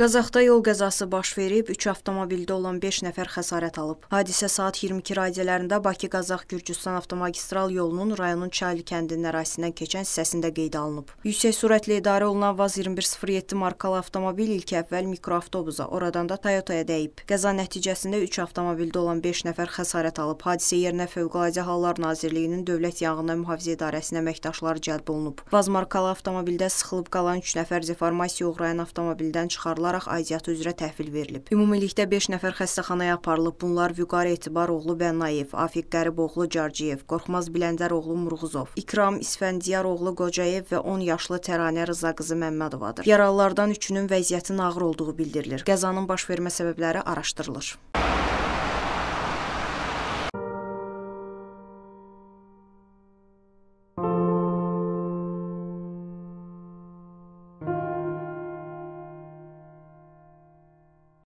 Qazaxda yol qəzası baş verib, 3 avtomobildə olan 5 nəfər xəsarət alıb. Hadisə saat 22 radiyələrində Bakı-Qazax-Gürcüstan avtomagistral yolunun rayonun Çaylı kəndinin ərazisindən keçən hissəsində qeydə alınıb. Yüksək sürətlə idarə olunan Vaz 2107 markalı avtomobil ilk əvvəl mikroavtobusa, oradan da Toyota-ya dəyib. Qəza nəticəsində 3 avtomobildə olan 5 nəfər xəsarət alıb. Hadisə yerinə Fövqəladə Hallar Nazirliyinin Dövlət Yanğına Mühafizə İdarəsinin əməkdaşları cəlb olunub. Vaz markalı avtomobildə sıxılıb qalan 3 nəfər deformasiya uğrayan avtomobildən çıxarılıb çağırılaraq aidiyyatı üzrə təhvil verilib. Ümumilikdə 5 nəfər xəstəxanaya aparılıb. Bunlar Vüqar Etibar oğlu Bənayev, Afiq Qərib oğlu Carciyev, Qorxmaz Biləndər oğlu Murğuzov, İkram İsfəndiyar oğlu Qocayev və 10 yaşlı Təranə Rıza qızı Məmmədovadır. Yaralılardan üçünün vəziyyətinin ağır olduğu bildirilir. Qəzanın baş vermə səbəbləri araşdırılır.